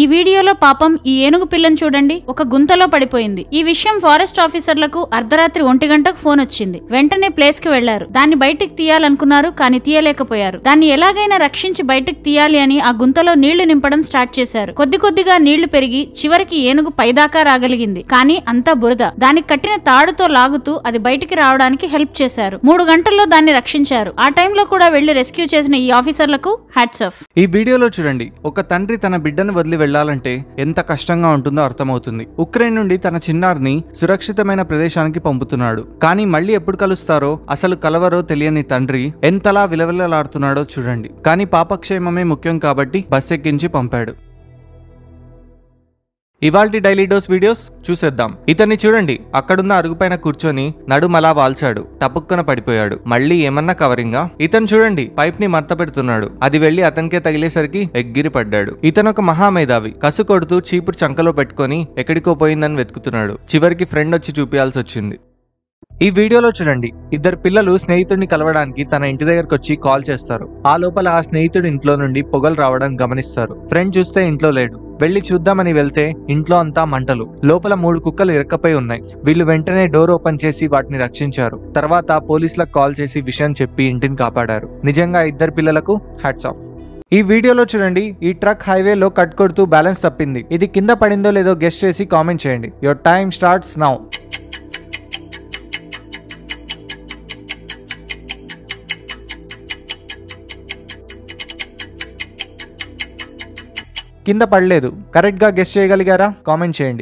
ఈ వీడియోలో పాపం ఈ ఏనుగు పిల్లని చూడండి ఒక గుంతలో పడిపోయింది ఈ విషయం ఫారెస్ట్ ఆఫీసర్లకు అర్ధరాత్రి ఒంటి గంటకు ఫోన్ వచ్చింది వెంటనే ప్లేస్ కి వెళ్లారు దాన్ని బయటికి తీయాలనుకున్నారు కానీ తీయలేకపోయారు దాన్ని ఎలాగైనా రక్షించి బయటకు తీయాలి అని ఆ గుంతలో నీళ్లు నింపడం స్టార్ట్ చేశారు కొద్ది కొద్దిగా నీళ్లు పెరిగి చివరికి ఏనుగు పైదాకా రాగలిగింది కానీ అంతా బురద దానికి కట్టిన తాడుతో లాగుతూ అది బయటికి రావడానికి హెల్ప్ చేశారు మూడు గంటల్లో దాన్ని రక్షించారు ఆ టైంలో కూడా వెళ్లి రెస్క్యూ చేసిన ఈ ఆఫీసర్లకు హ్యాట్స్ ఆఫ్ ఈ వీడియోలో చూడండి ఒక తండ్రి తన బిడ్డను వదిలి వెళ్లాలంటే ఎంత కష్టంగా ఉంటుందో అర్థమవుతుంది ఉక్రెయిన్ నుండి తన చిన్నారిని సురక్షితమైన ప్రదేశానికి పంపుతున్నాడు కానీ మళ్ళీ ఎప్పుడు కలుస్తారో అసలు కలవరో తెలియని తండ్రి ఎంతలా విలవిలలాడుతున్నాడో చూడండి కానీ పాపక్షేమమే ముఖ్యం కాబట్టి బస్ ఎక్కించి పంపాడు ఇవాల్టి డైలీ డోస్ వీడియోస్ చూసేద్దాం ఇతన్ని చూడండి అక్కడున్న అరుగుపైన కూర్చొని నడుమలా వాల్చాడు టపుక్కన పడిపోయాడు మళ్ళీ ఏమన్నా కవరింగా ఇతను చూడండి పైప్ ని మర్త పెడుతున్నాడు అది వెళ్లి అతనికే తగిలేసరికి ఎగ్గిరి పడ్డాడు ఇతను ఒక మహామేధావి కసు కొడుతూ చీపురు చంకలో పెట్టుకుని ఎక్కడికో పోయిందని వెతుకుతున్నాడు చివరికి ఫ్రెండ్ వచ్చి చూపించాల్సి వచ్చింది ఈ వీడియోలో చూడండి ఇద్దరు పిల్లలు స్నేహితుడిని కలవడానికి తన ఇంటి దగ్గరకు వచ్చి కాల్ చేస్తారు ఆ లోపల ఆ స్నేహితుడి ఇంట్లో నుండి పొగలు రావడం గమనిస్తారు ఫ్రెండ్ చూస్తే ఇంట్లో లేడు వెళ్లి చూద్దామని వెళ్తే ఇంట్లో అంతా మంటలు లోపల మూడు కుక్కలు ఇరక్కపోయి ఉన్నాయి వీళ్ళు వెంటనే డోర్ ఓపెన్ చేసి వాటిని రక్షించారు తర్వాత పోలీసులకు కాల్ చేసి విషయం చెప్పి ఇంటిని కాపాడారు నిజంగా ఇద్దరు పిల్లలకు హ్యాట్స్ ఆఫ్ ఈ వీడియోలో చూడండి ఈ ట్రక్ హైవేలో కట్ కొడుతూ బ్యాలెన్స్ తప్పింది ఇది కింద పడిందో లేదో గెస్ట్ చేసి కామెంట్ చేయండి యువర్ టైమ్ స్టార్ట్స్ నౌ కింద పడలేదు కరెక్ట్గా గెస్ట్ చేయగలిగారా కామెంట్ చేయండి